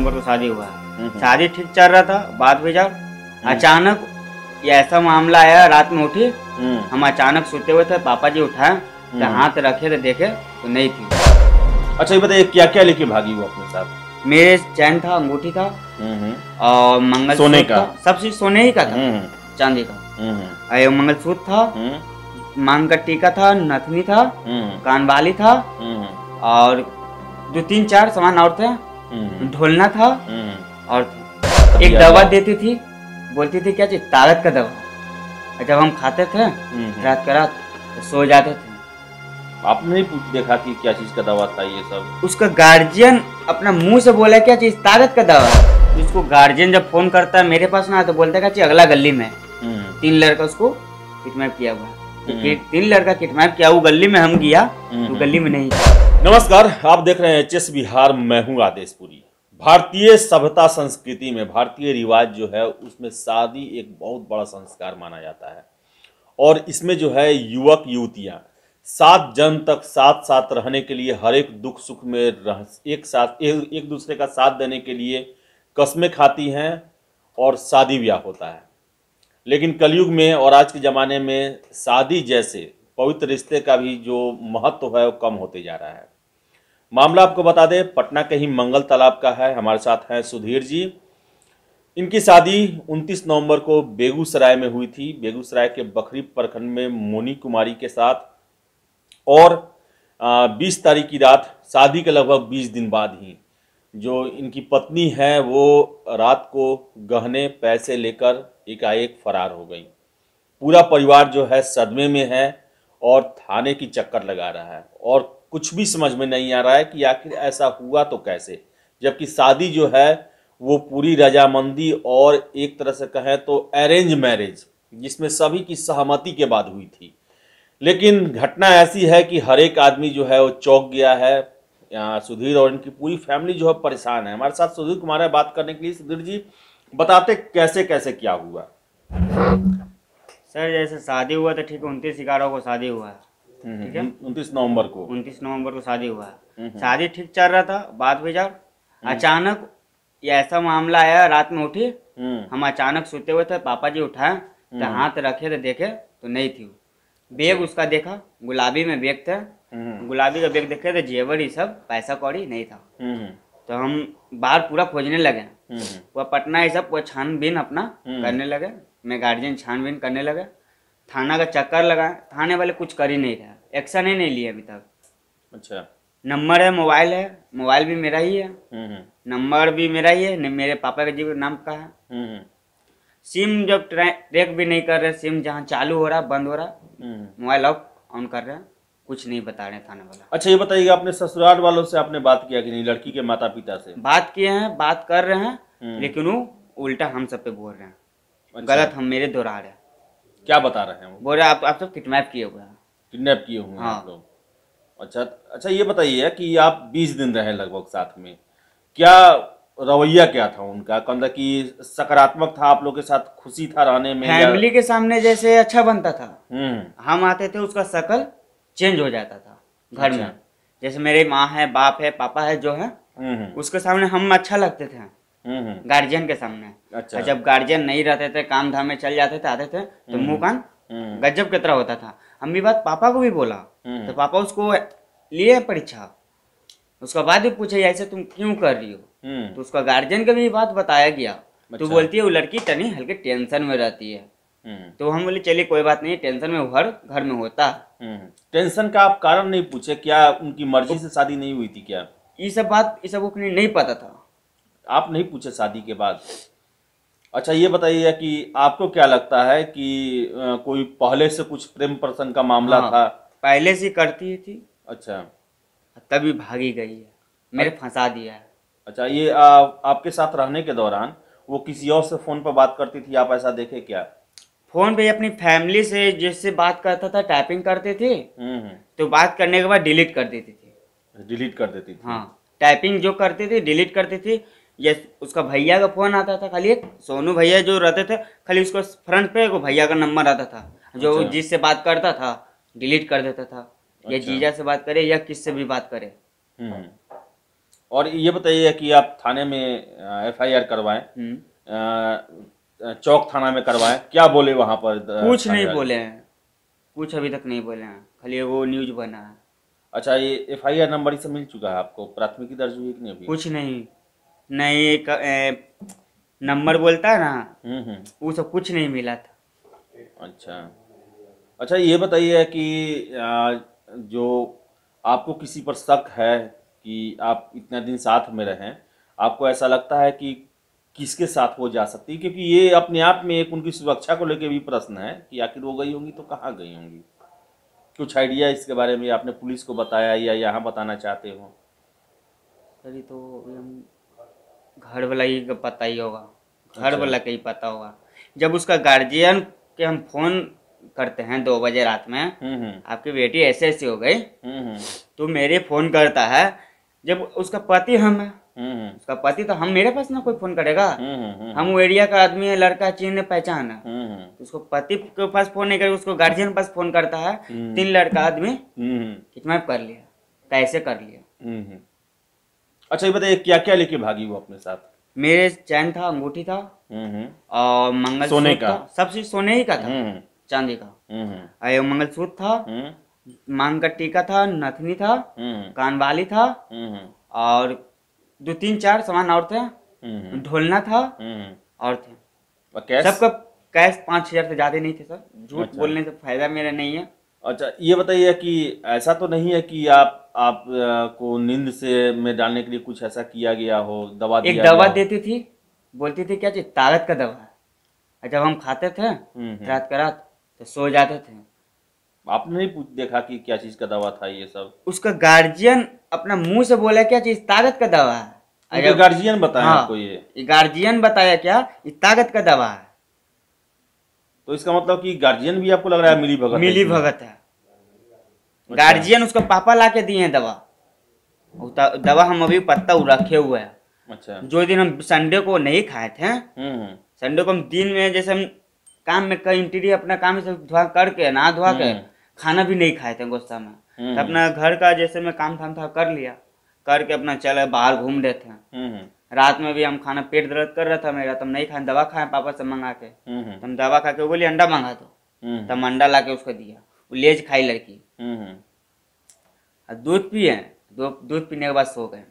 नवंबर को शादी हुआ हम्म, हम्म। शादी ठीक चल रहा था बात भेजा हम्म। अचानक ये ऐसा मामला आया रात में उठी हम अचानक सोते हुए थे पापा जी उठाए तो हाथ रखे थे देखे तो नहीं थी अच्छा ये बताइए क्या क्या लेके भागी वो अपने साथ मेरे चैन था अंगूठी था और मंगल सोने का सब चीज सोने ही का था चांदी का और सूत्र था मांग का टीका था नथनी था कानबाली था और दो तीन चार सामान और थे हम्म। ढोलना था हम्म। और एक दवा देती थी बोलती थी क्या चीज ताकत का दवा जब हम खाते थे हम्म, रात का रात तो सो जाते थे आपने पूछ देखा कि क्या चीज का दवा था ये सब उसका गार्जियन अपना मुंह से बोला क्या चीज ताकत का दवा उसको गार्जियन जब फोन करता है मेरे पास ना तो बोलता है क्या अगला गली में तीन लड़का उसको किडनैप किया हुआ तो तीन लड़का किडनैप किया वो गली में हम गया तो गली में नहीं नमस्कार आप देख रहे हैं एच बिहार मैं हूं आदेश पुरी भारतीय सभ्यता संस्कृति में भारतीय रिवाज जो है उसमें शादी एक बहुत बड़ा संस्कार माना जाता है और इसमें जो है युवक युवतियां सात जन तक साथ साथ रहने के लिए हर एक दुख सुख में रह एक साथ एक, एक दूसरे का साथ देने के लिए कस्में खाती हैं और शादी ब्याह होता है लेकिन कलयुग में और आज के ज़माने में शादी जैसे पवित्र रिश्ते का भी जो महत्व है वो कम होते जा रहा है मामला आपको बता दें पटना के ही मंगल तालाब का है हमारे साथ हैं सुधीर जी इनकी शादी 29 नवंबर को बेगूसराय में हुई थी बेगूसराय के बखरी प्रखंड में मोनी कुमारी के साथ और 20 तारीख की रात शादी के लगभग 20 दिन बाद ही जो इनकी पत्नी है वो रात को गहने पैसे लेकर एकाएक फरार हो गई पूरा परिवार जो है सदमे में है और थाने की चक्कर लगा रहा है और कुछ भी समझ में नहीं आ रहा है कि आखिर ऐसा हुआ तो कैसे जबकि शादी जो है वो पूरी रजामंदी और एक तरह से कहें तो अरेंज मैरिज जिसमें सभी की सहमति के बाद हुई थी लेकिन घटना ऐसी है कि हर एक आदमी जो है वो चौक गया है सुधीर और इनकी पूरी फैमिली जो है परेशान है हमारे साथ सुधीर कुमार है बात करने के लिए सुधीर जी बताते कैसे कैसे क्या हुआ सर जैसे शादी हुआ तो ठीक है उनतीस ग्यारह को शादी हुआ है हम्म, हम्म, ठीक है उनतीस नवंबर को उनतीस नवंबर को शादी हुआ है हम्म, शादी ठीक चल रहा था बात बेचार अचानक ये ऐसा मामला आया रात में उठी हम अचानक सोते हुए थे पापा जी उठाए तो हाथ रखे तो देखे तो नहीं थी बैग अच्छा। उसका देखा गुलाबी में बैग था गुलाबी का बैग देखे तो जेवर ही सब पैसा कौड़ी नहीं था तो हम बाहर पूरा खोजने लगे वह पटना ये सब वो छानबीन अपना करने लगे मैं गार्जियन छानबीन करने लगा थाना का चक्कर लगाया थाने वाले कुछ कर ही नहीं रहा एक्शन ही नहीं लिया अभी तक अच्छा नंबर है मोबाइल है मोबाइल भी मेरा ही है नंबर हम्म, हम्म। भी मेरा ही है मेरे पापा का जी नाम का है सिम हम्म, जब ट्रैक भी नहीं कर रहे सिम जहाँ चालू हो रहा बंद हो रहा मोबाइल ऑफ ऑन कर रहे कुछ नहीं बता रहे थाने वाला अच्छा ये बताइए आपने ससुराल वालों से आपने बात किया कि नहीं लड़की के माता पिता से बात किए हैं बात कर रहे हैं लेकिन वो उल्टा हम सब पे बोल रहे हैं अच्छा। गलत हम मेरे दोहरा रहे क्या बता रहे हैं बोल रहे आप आप सब किडनैप किए हुए हैं किडनैप किए हुए हाँ। लोग अच्छा अच्छा ये बताइए कि आप बीस दिन रहे लगभग साथ में क्या रवैया क्या था उनका कौन था कि सकारात्मक था आप लोग के साथ खुशी था रहने में फैमिली के सामने जैसे अच्छा बनता था हम्म। हम आते थे उसका शकल चेंज हो जाता था घर में अच्छा। जैसे मेरे माँ है बाप है पापा है जो है हम्म, हम्म। उसके सामने हम अच्छा लगते थे गार्जियन हम्म, हम्म। के सामने अच्छा जब गार्जियन नहीं रहते थे काम धाम में चल जाते थे आते थे तो हम्म, मुंह कान गजब की तरह होता था भी बात पापा को भी बोला तो पापा उसको लिए परीक्षा उसका बाद भी पूछे ऐसे तुम क्यों कर रही हो तो उसका गार्जियन का भी बात बताया गया तो अच्छा। तो बोलती है वो लड़की तनी हल्के टेंशन में रहती है तो हम बोले चलिए कोई बात नहीं टेंशन में हर घर में होता टेंशन का आप कारण नहीं पूछे क्या उनकी मर्जी तो से शादी नहीं हुई थी क्या ये सब बात ये सब को नहीं पता था आप नहीं पूछे शादी के बाद अच्छा ये बताइए कि आपको क्या लगता है कि कोई पहले से कुछ प्रेम प्रसंग का मामला हाँ, था पहले से करती थी अच्छा तभी भागी गई है मेरे अच्छा। फंसा दिया है अच्छा ये आ, आपके साथ रहने के दौरान वो किसी और से फ़ोन पर बात करती थी आप ऐसा देखे क्या फ़ोन पे अपनी फैमिली से जिससे बात करता था टाइपिंग करते थे हम्म, हम्म। तो बात करने के बाद डिलीट कर देती थी डिलीट कर देती थी हाँ टाइपिंग जो करते थे डिलीट करते थे ये उसका भैया का फ़ोन आता था खाली एक सोनू भैया जो रहते थे खाली उसको फ्रंट पे भैया का नंबर आता था जो अच्छा। जिससे बात करता था डिलीट कर देता था अच्छा। या जीजा से बात करे या किससे भी बात करे हम्म। और ये बताइए कि आप थाने में एफ आई आर करवाएं हम्म। चौक थाना में करवाएं क्या बोले वहाँ पर कुछ नहीं बोले हैं कुछ अभी तक नहीं बोले हैं खाली वो न्यूज बना है अच्छा ये एफ आई आर नंबर इसे मिल चुका है आपको प्राथमिकी दर्ज हुई कि नहीं कुछ नहीं नए नंबर बोलता है ना हम्म, हम्म। वो सब कुछ नहीं मिला था अच्छा अच्छा ये बताइए कि जो आपको किसी पर शक है कि आप इतना दिन साथ में रहें आपको ऐसा लगता है कि किसके साथ वो जा सकती है क्योंकि ये अपने आप में एक उनकी सुरक्षा को लेकर भी प्रश्न है कि आखिर वो गई होंगी तो कहाँ गई होंगी कुछ आइडिया इसके बारे में आपने पुलिस को बताया या यहाँ बताना चाहते हो सर तो घर वाला ही पता ही होगा घर अच्छा। वाला का ही पता होगा जब उसका गार्जियन के हम फोन करते हैं दो बजे रात में हम्म, हम्म। आपकी बेटी ऐसे ऐसी हो गई हम्म, तो मेरे फोन करता है जब उसका पति हम है उसका पति तो हम मेरे पास ना कोई फोन करेगा हम वो एरिया का आदमी है लड़का चीन पहचान है तो उसको पति के पास फोन नहीं करेगा उसको गार्जियन के पास फोन करता है तीन लड़का आदमी कितना कर लिया कैसे कर लिया अच्छा ये बताइए क्या क्या लेके भागी वो अपने साथ मेरे चैन था अंगूठी था हम्म, हम्म। और मंगल सोने का सबसे सोने ही का था हम्म, चांदी का मंगल सूत्र था मांग का टीका था नथनी था कानवाली था और दो तीन चार सामान और थे ढोलना था और थे सबका कैश पाँच हजार से ज्यादा नहीं थे सर झूठ अच्छा। बोलने से फायदा मेरा नहीं है अच्छा ये बताइए कि ऐसा तो नहीं है कि आप आपको नींद से में डालने के लिए कुछ ऐसा किया गया हो दवा एक दवा देती थी बोलती थी क्या चीज ताकत का दवा है जब हम खाते थे हम्म, हम्म। रात का रात तो सो जाते थे आपने नहीं पूछ देखा कि क्या चीज का दवा था ये सब उसका गार्जियन अपना मुंह से बोला क्या चीज ताकत का दवा है तो गार्जियन बताया हाँ, आपको ये गार्जियन बताया क्या ये ताकत का दवा है तो इसका मतलब कि गार्जियन भी आपको लग रहा है मिली भगत मिली भगत है गार्जियन अच्छा। उसका पापा ला के दिए हैं दवा दवा हम अभी पत्ता रखे हुए हैं अच्छा जो दिन हम संडे को नहीं खाए थे संडे हम्म, हम्म। को हम दिन में जैसे हम काम में कई इंटीरियर अपना काम से धुआ करके ना धुआ के हम्म। खाना भी नहीं खाए थे गुस्सा में तो अपना घर का जैसे मैं काम धाम था कर लिया करके अपना चले बाहर घूम रहे थे रात में भी हम खाना पेट दर्द कर रहा था मेरा तुम नहीं खाए दवा खाए पापा से मंगा के हम्म, हम्म। तुम दवा खा के बोली अंडा मंगा दो हम्म, तब अंडा ला के उसको दिया वो लेज खाई लड़की दूध पिए दूध पीने के बाद सो गए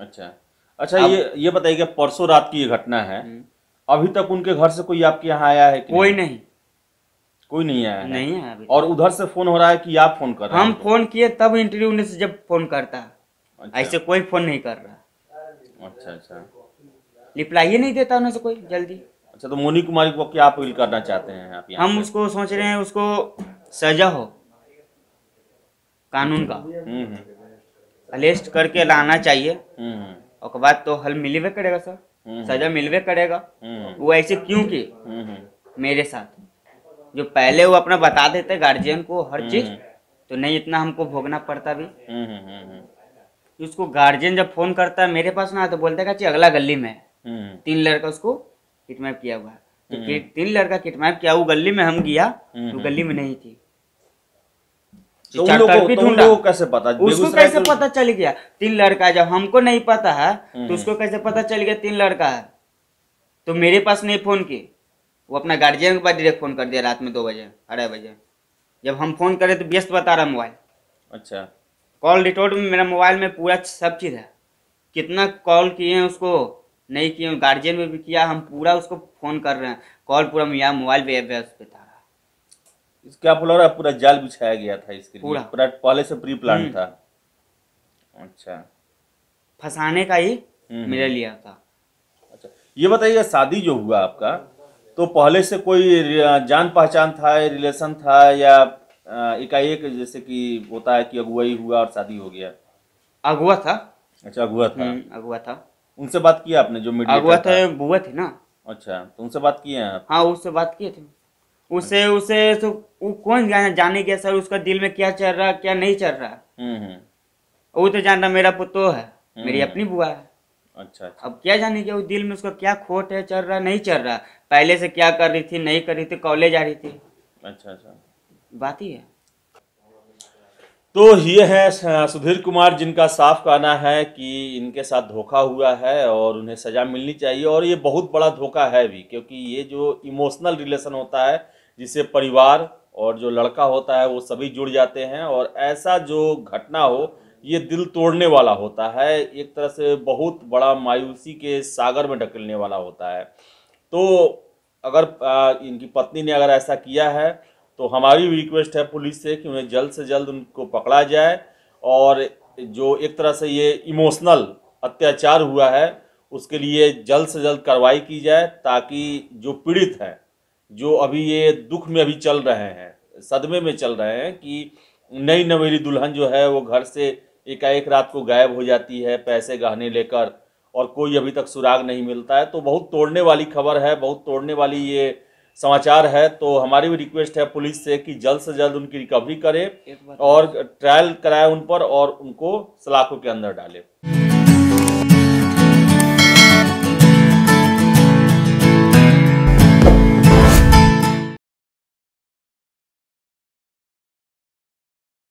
अच्छा अच्छा ये ये बताइए परसों रात की ये घटना है अभी तक उनके घर से कोई आपके यहाँ आया है कि कोई नहीं, नहीं। कोई नहीं आया है नहीं आया और उधर से फोन हो रहा है कि आप फोन कर रहे हम फोन किए तब इंटरव्यू से जब फोन करता अच्छा। ऐसे कोई फोन नहीं कर रहा अच्छा अच्छा रिप्लाई ही नहीं देता उन्हें कोई जल्दी अच्छा तो मोनी कुमारी को क्या अपील करना चाहते हैं आप हम उसको सोच रहे हैं उसको सजा हो कानून का अलेस्ट हम्म, हम्म। करके लाना चाहिए हम्म, और बाद तो हल मिलवे करेगा सर सजा मिलवे करेगा वो ऐसे क्यों की मेरे साथ जो पहले वो अपना बता देते गार्जियन को हर चीज तो नहीं इतना हमको भोगना पड़ता भी उसको गार्जियन जब फोन करता है मेरे पास ना तो बोलता है अगला गली में हम्म। तीन लड़का उसको किडनैप किया हुआ तो हम्म। तीन लड़का किडनैप किया वो गली में हम गया तो गली में नहीं थी तो तो तो- पता है तो उसको कैसे पता चल गया तीन लड़का है तो मेरे पास नहीं फोन की वो अपना गार्जियन के पास डायरेक्ट फोन कर दिया रात में दो बजे अढ़ाई बजे जब हम फोन करे तो व्यस्त बता रहा मोबाइल अच्छा कॉल रिटोर्ट में मेरा मोबाइल में पूरा सब चीज़ है कितना कॉल किए हैं उसको नहीं किए गार्जियन में भी किया हम पूरा उसको फ़ोन कर रहे हैं कॉल पूरा मेरा मोबाइल पे व्यस्त पे था इसका आपको रहा पूरा जाल बिछाया गया था इसके पूरा पूरा पहले से प्री हम्म। प्लान था अच्छा फंसाने का ही हम्म, हम्म। मेरे लिए था अच्छा ये बताइए शादी जो हुआ आपका तो पहले से कोई जान पहचान था रिलेशन था या एकाएक जैसे कि होता है कि अगुवाई हुआ और शादी हो गया अगुआ था अच्छा अगुआ था हम्म, अगुआ था उनसे बात किया आपने जो मीडिया अगुआ तो था बुआ थी ना अच्छा तो उनसे बात किए हैं हाँ उससे बात किए थे उसे अच्छा। उसे तो वो कौन जाने जाने गया सर उसका दिल में क्या चल रहा क्या नहीं चल रहा हम्म, हम्म। वो तो जान रहा मेरा पुतो है मेरी अपनी बुआ है अच्छा, अच्छा अब क्या जाने क्या दिल में उसका क्या खोट है चल रहा नहीं चल रहा पहले से क्या कर रही थी नहीं कर रही थी कॉलेज आ रही थी अच्छा अच्छा बात ही है तो ये है सुधीर कुमार जिनका साफ कहना है कि इनके साथ धोखा हुआ है और उन्हें सज़ा मिलनी चाहिए और ये बहुत बड़ा धोखा है भी क्योंकि ये जो इमोशनल रिलेशन होता है जिसे परिवार और जो लड़का होता है वो सभी जुड़ जाते हैं और ऐसा जो घटना हो ये दिल तोड़ने वाला होता है एक तरह से बहुत बड़ा मायूसी के सागर में ढकेलने वाला होता है तो अगर इनकी पत्नी ने अगर ऐसा किया है तो हमारी भी रिक्वेस्ट है पुलिस से कि उन्हें जल्द से जल्द उनको पकड़ा जाए और जो एक तरह से ये इमोशनल अत्याचार हुआ है उसके लिए जल्द से जल्द कार्रवाई की जाए ताकि जो पीड़ित हैं जो अभी ये दुख में अभी चल रहे हैं सदमे में चल रहे हैं कि नई नवेली दुल्हन जो है वो घर से एकाएक रात को गायब हो जाती है पैसे गहने लेकर और कोई अभी तक सुराग नहीं मिलता है तो बहुत तोड़ने वाली खबर है बहुत तोड़ने वाली ये समाचार है तो हमारी भी रिक्वेस्ट है पुलिस से कि जल्द से जल्द उनकी रिकवरी करे और ट्रायल कराए उन पर और उनको सलाखों के अंदर डाले